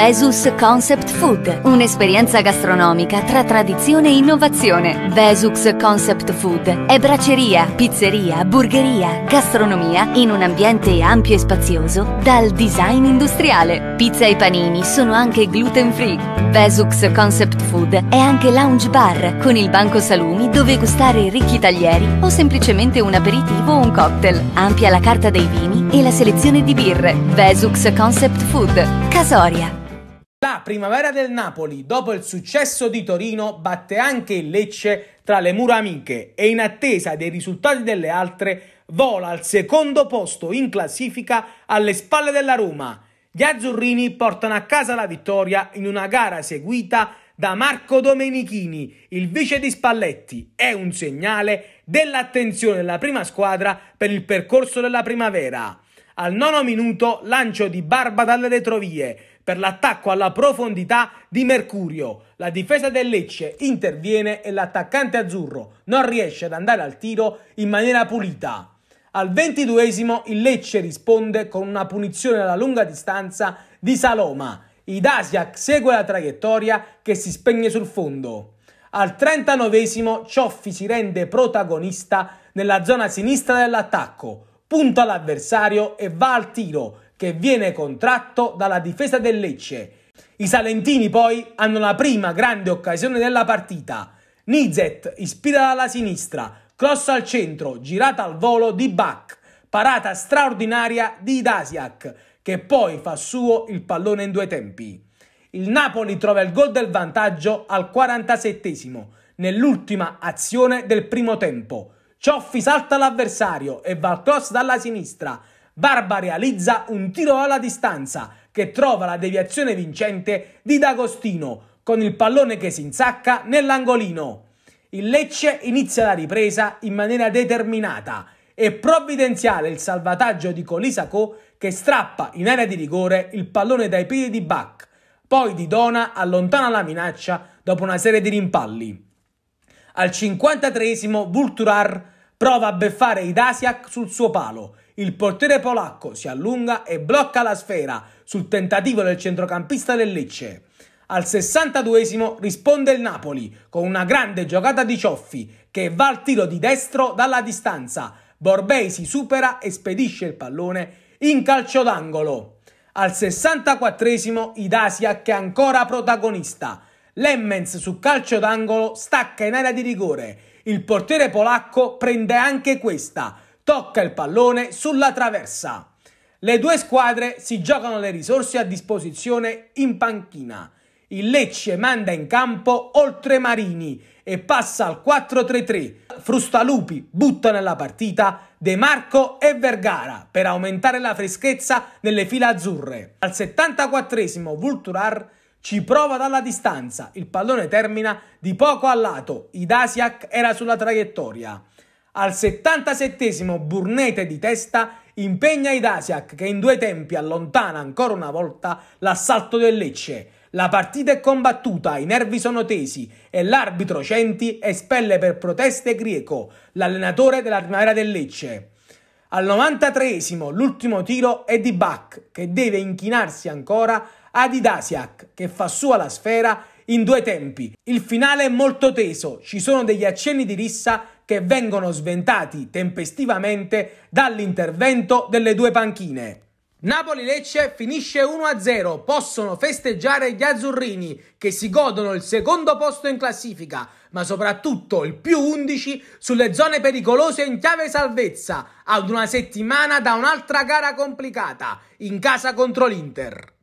Vesus Concept Food, un'esperienza gastronomica tra tradizione e innovazione. Vesus Concept Food è braceria, pizzeria, burgeria, gastronomia in un ambiente ampio e spazioso dal design industriale. Pizza e panini sono anche gluten free. Vesus Concept Food è anche lounge bar con il banco salumi dove gustare ricchi taglieri o semplicemente un aperitivo o un cocktail. Ampia la carta dei vini e la selezione di birre. Vesus Concept Food. Casoria primavera del Napoli, dopo il successo di Torino, batte anche il Lecce tra le mura amiche e in attesa dei risultati delle altre vola al secondo posto in classifica alle spalle della Roma. Gli azzurrini portano a casa la vittoria in una gara seguita da Marco Domenichini, il vice di Spalletti. È un segnale dell'attenzione della prima squadra per il percorso della primavera. Al nono minuto lancio di Barba dalle retrovie, per l'attacco alla profondità di Mercurio. La difesa del Lecce interviene e l'attaccante azzurro non riesce ad andare al tiro in maniera pulita. Al ventiduesimo il Lecce risponde con una punizione alla lunga distanza di Saloma. Idasiak segue la traiettoria che si spegne sul fondo. Al trentanovesimo Cioffi si rende protagonista nella zona sinistra dell'attacco, punta l'avversario e va al tiro che viene contratto dalla difesa del Lecce. I salentini poi hanno la prima grande occasione della partita. Nizet ispira dalla sinistra, cross al centro, girata al volo di Bach, parata straordinaria di Dasiak, che poi fa suo il pallone in due tempi. Il Napoli trova il gol del vantaggio al 47 nell'ultima azione del primo tempo. Cioffi salta l'avversario e va al cross dalla sinistra, Barba realizza un tiro alla distanza che trova la deviazione vincente di D'Agostino con il pallone che si insacca nell'angolino. Il Lecce inizia la ripresa in maniera determinata e provvidenziale il salvataggio di Colisaco che strappa in area di rigore il pallone dai piedi di Bach, poi di Dona allontana la minaccia dopo una serie di rimpalli. Al 53 esimo Vulturar prova a beffare Idasiak sul suo palo. Il portiere polacco si allunga e blocca la sfera sul tentativo del centrocampista del Lecce. Al 62 risponde il Napoli con una grande giocata di Cioffi che va al tiro di destro dalla distanza. Borbei si supera e spedisce il pallone in calcio d'angolo. Al 64 Idasiak è ancora protagonista. Lemmens su calcio d'angolo stacca in area di rigore il portiere polacco prende anche questa, tocca il pallone sulla traversa. Le due squadre si giocano le risorse a disposizione in panchina. Il Lecce manda in campo Oltremarini e passa al 4-3-3. Frustalupi butta nella partita De Marco e Vergara per aumentare la freschezza nelle file azzurre. Al 74esimo Vulturar ci prova dalla distanza, il pallone termina di poco a lato, Idasiak era sulla traiettoria. Al 77 Burnete di testa impegna Idasiak che in due tempi allontana ancora una volta l'assalto del Lecce. La partita è combattuta, i nervi sono tesi e l'arbitro Centi espelle per proteste Grieco, l'allenatore della primavera del Lecce. Al 93esimo l'ultimo tiro è di Bach che deve inchinarsi ancora ad Idasiak che fa sua la sfera in due tempi. Il finale è molto teso, ci sono degli accenni di rissa che vengono sventati tempestivamente dall'intervento delle due panchine. Napoli-Lecce finisce 1-0, possono festeggiare gli azzurrini che si godono il secondo posto in classifica, ma soprattutto il più 11 sulle zone pericolose in chiave salvezza, ad una settimana da un'altra gara complicata, in casa contro l'Inter.